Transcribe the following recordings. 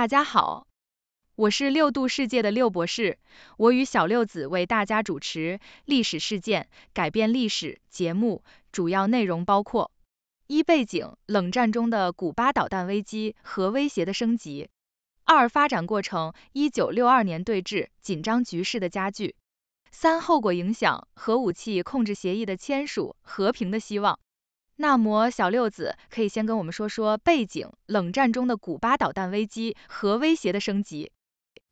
大家好，我是六度世界的六博士，我与小六子为大家主持《历史事件改变历史》节目，主要内容包括：一、背景，冷战中的古巴导弹危机，核威胁的升级；二、发展过程，一九六二年对峙，紧张局势的加剧；三、后果影响，核武器控制协议的签署，和平的希望。那么，小六子可以先跟我们说说背景：冷战中的古巴导弹危机，核威胁的升级。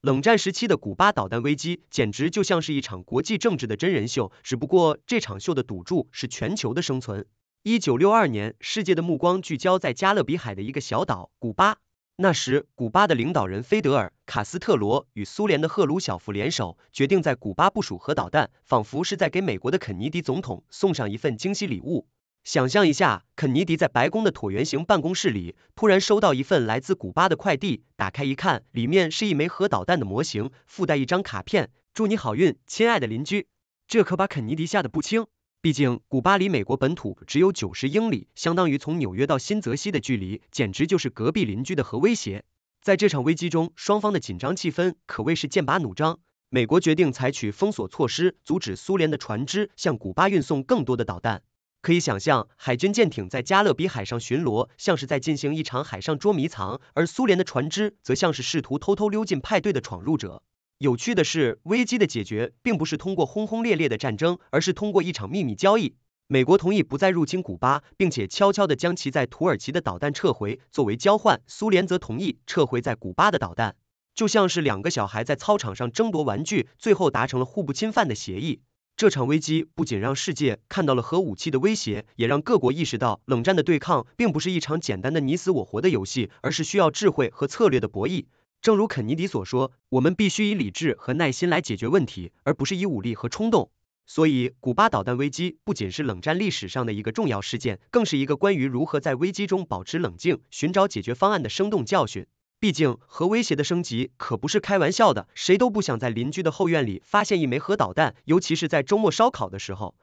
冷战时期的古巴导弹危机，简直就像是一场国际政治的真人秀，只不过这场秀的赌注是全球的生存。一九六二年，世界的目光聚焦在加勒比海的一个小岛——古巴。那时，古巴的领导人菲德尔·卡斯特罗与苏联的赫鲁晓夫联手，决定在古巴部署核导弹，仿佛是在给美国的肯尼迪总统送上一份惊喜礼物。想象一下，肯尼迪在白宫的椭圆形办公室里，突然收到一份来自古巴的快递。打开一看，里面是一枚核导弹的模型，附带一张卡片：“祝你好运，亲爱的邻居。”这可把肯尼迪吓得不轻。毕竟，古巴离美国本土只有九十英里，相当于从纽约到新泽西的距离，简直就是隔壁邻居的核威胁。在这场危机中，双方的紧张气氛可谓是剑拔弩张。美国决定采取封锁措施，阻止苏联的船只向古巴运送更多的导弹。可以想象，海军舰艇在加勒比海上巡逻，像是在进行一场海上捉迷藏；而苏联的船只则像是试图偷偷溜进派对的闯入者。有趣的是，危机的解决并不是通过轰轰烈烈的战争，而是通过一场秘密交易。美国同意不再入侵古巴，并且悄悄地将其在土耳其的导弹撤回；作为交换，苏联则同意撤回在古巴的导弹。就像是两个小孩在操场上争夺玩具，最后达成了互不侵犯的协议。这场危机不仅让世界看到了核武器的威胁，也让各国意识到，冷战的对抗并不是一场简单的你死我活的游戏，而是需要智慧和策略的博弈。正如肯尼迪所说，我们必须以理智和耐心来解决问题，而不是以武力和冲动。所以，古巴导弹危机不仅是冷战历史上的一个重要事件，更是一个关于如何在危机中保持冷静、寻找解决方案的生动教训。毕竟，核威胁的升级可不是开玩笑的。谁都不想在邻居的后院里发现一枚核导弹，尤其是在周末烧烤的时候。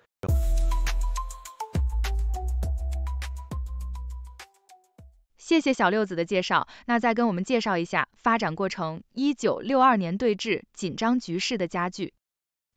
谢谢小六子的介绍，那再跟我们介绍一下发展过程。一九六二年对峙紧张局势的加剧。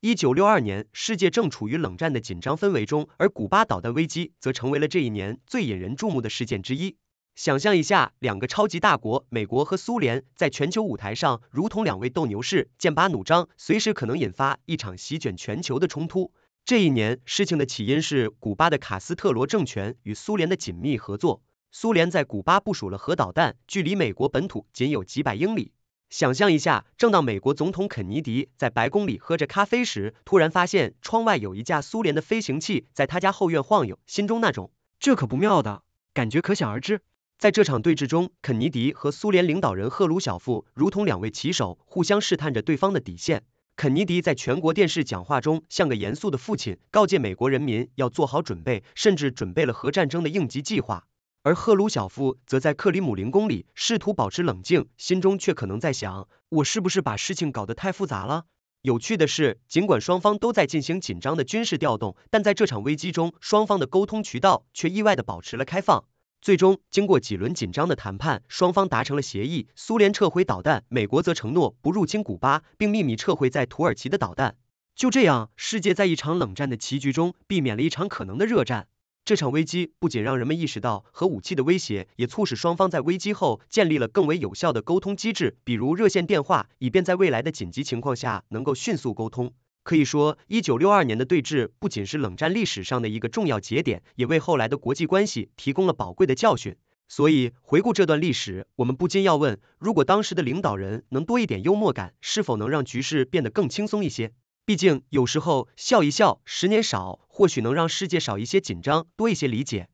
一九六二年，世界正处于冷战的紧张氛围中，而古巴导弹危机则成为了这一年最引人注目的事件之一。想象一下，两个超级大国美国和苏联在全球舞台上如同两位斗牛士，剑拔弩张，随时可能引发一场席卷全球的冲突。这一年，事情的起因是古巴的卡斯特罗政权与苏联的紧密合作，苏联在古巴部署了核导弹，距离美国本土仅有几百英里。想象一下，正当美国总统肯尼迪在白宫里喝着咖啡时，突然发现窗外有一架苏联的飞行器在他家后院晃悠，心中那种这可不妙的感觉可想而知。在这场对峙中，肯尼迪和苏联领导人赫鲁晓夫如同两位棋手，互相试探着对方的底线。肯尼迪在全国电视讲话中像个严肃的父亲，告诫美国人民要做好准备，甚至准备了核战争的应急计划。而赫鲁晓夫则在克里姆林宫里试图保持冷静，心中却可能在想：我是不是把事情搞得太复杂了？有趣的是，尽管双方都在进行紧张的军事调动，但在这场危机中，双方的沟通渠道却意外的保持了开放。最终，经过几轮紧张的谈判，双方达成了协议：苏联撤回导弹，美国则承诺不入侵古巴，并秘密撤回在土耳其的导弹。就这样，世界在一场冷战的棋局中避免了一场可能的热战。这场危机不仅让人们意识到核武器的威胁，也促使双方在危机后建立了更为有效的沟通机制，比如热线电话，以便在未来的紧急情况下能够迅速沟通。可以说，一九六二年的对峙不仅是冷战历史上的一个重要节点，也为后来的国际关系提供了宝贵的教训。所以，回顾这段历史，我们不禁要问：如果当时的领导人能多一点幽默感，是否能让局势变得更轻松一些？毕竟，有时候笑一笑，十年少，或许能让世界少一些紧张，多一些理解。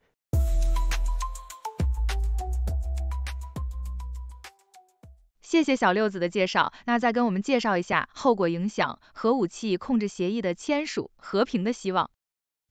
谢谢小六子的介绍，那再跟我们介绍一下后果影响、核武器控制协议的签署、和平的希望。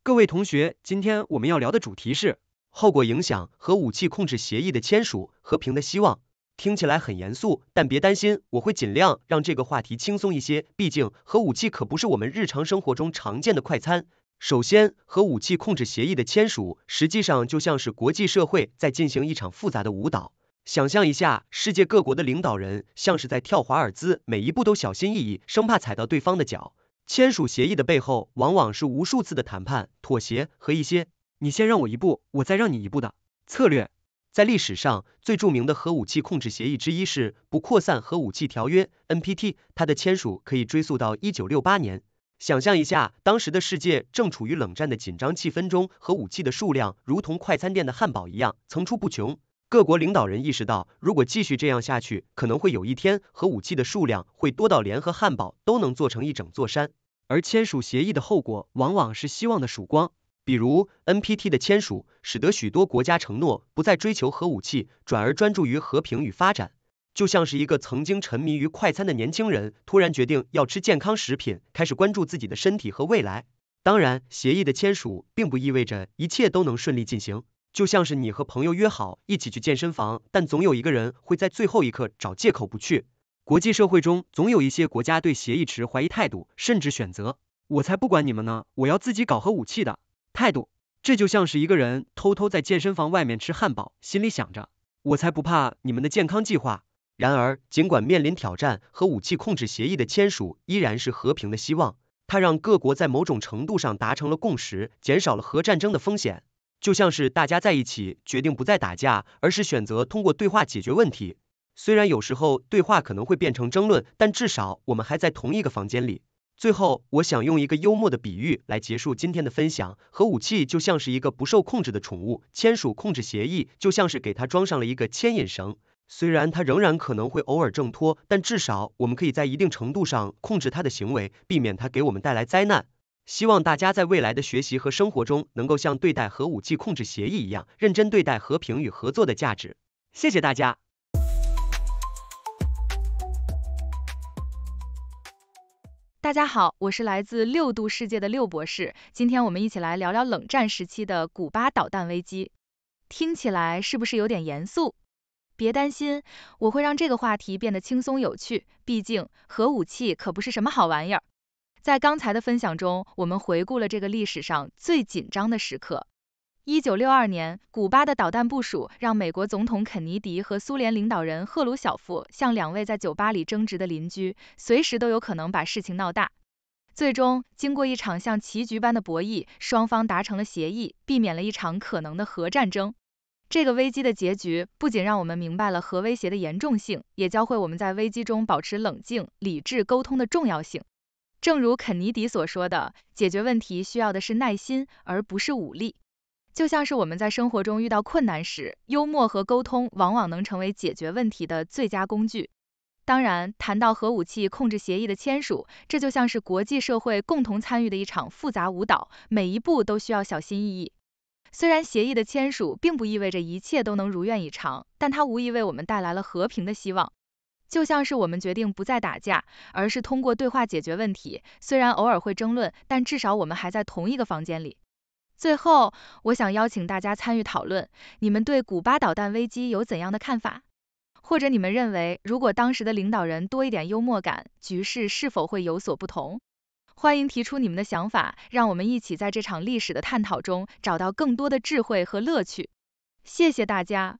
各位同学，今天我们要聊的主题是后果影响、核武器控制协议的签署、和平的希望。听起来很严肃，但别担心，我会尽量让这个话题轻松一些。毕竟核武器可不是我们日常生活中常见的快餐。首先，核武器控制协议的签署实际上就像是国际社会在进行一场复杂的舞蹈。想象一下，世界各国的领导人像是在跳华尔兹，每一步都小心翼翼，生怕踩到对方的脚。签署协议的背后，往往是无数次的谈判、妥协和一些“你先让我一步，我再让你一步”的策略。在历史上最著名的核武器控制协议之一是《不扩散核武器条约》（NPT），它的签署可以追溯到一九六八年。想象一下，当时的世界正处于冷战的紧张气氛中，核武器的数量如同快餐店的汉堡一样，层出不穷。各国领导人意识到，如果继续这样下去，可能会有一天核武器的数量会多到联合汉堡都能做成一整座山。而签署协议的后果往往是希望的曙光，比如 NPT 的签署，使得许多国家承诺不再追求核武器，转而专注于和平与发展。就像是一个曾经沉迷于快餐的年轻人，突然决定要吃健康食品，开始关注自己的身体和未来。当然，协议的签署并不意味着一切都能顺利进行。就像是你和朋友约好一起去健身房，但总有一个人会在最后一刻找借口不去。国际社会中，总有一些国家对协议持怀疑态度，甚至选择“我才不管你们呢，我要自己搞核武器”的态度。这就像是一个人偷偷在健身房外面吃汉堡，心里想着“我才不怕你们的健康计划”。然而，尽管面临挑战，核武器控制协议的签署依然是和平的希望。它让各国在某种程度上达成了共识，减少了核战争的风险。就像是大家在一起决定不再打架，而是选择通过对话解决问题。虽然有时候对话可能会变成争论，但至少我们还在同一个房间里。最后，我想用一个幽默的比喻来结束今天的分享：核武器就像是一个不受控制的宠物，签署控制协议就像是给它装上了一个牵引绳。虽然它仍然可能会偶尔挣脱，但至少我们可以在一定程度上控制它的行为，避免它给我们带来灾难。希望大家在未来的学习和生活中，能够像对待核武器控制协议一样，认真对待和平与合作的价值。谢谢大家。大家好，我是来自六度世界的六博士。今天我们一起来聊聊冷战时期的古巴导弹危机。听起来是不是有点严肃？别担心，我会让这个话题变得轻松有趣。毕竟，核武器可不是什么好玩儿。在刚才的分享中，我们回顾了这个历史上最紧张的时刻。1962年，古巴的导弹部署让美国总统肯尼迪和苏联领导人赫鲁晓夫向两位在酒吧里争执的邻居，随时都有可能把事情闹大。最终，经过一场像棋局般的博弈，双方达成了协议，避免了一场可能的核战争。这个危机的结局不仅让我们明白了核威胁的严重性，也教会我们在危机中保持冷静、理智沟通的重要性。正如肯尼迪所说的，解决问题需要的是耐心，而不是武力。就像是我们在生活中遇到困难时，幽默和沟通往往能成为解决问题的最佳工具。当然，谈到核武器控制协议的签署，这就像是国际社会共同参与的一场复杂舞蹈，每一步都需要小心翼翼。虽然协议的签署并不意味着一切都能如愿以偿，但它无疑为我们带来了和平的希望。就像是我们决定不再打架，而是通过对话解决问题。虽然偶尔会争论，但至少我们还在同一个房间里。最后，我想邀请大家参与讨论，你们对古巴导弹危机有怎样的看法？或者你们认为，如果当时的领导人多一点幽默感，局势是否会有所不同？欢迎提出你们的想法，让我们一起在这场历史的探讨中找到更多的智慧和乐趣。谢谢大家。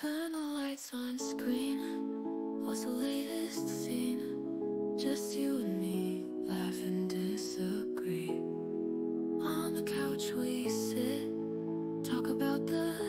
Turn the lights on screen What's the latest scene? Just you and me Laugh and disagree On the couch we sit Talk about the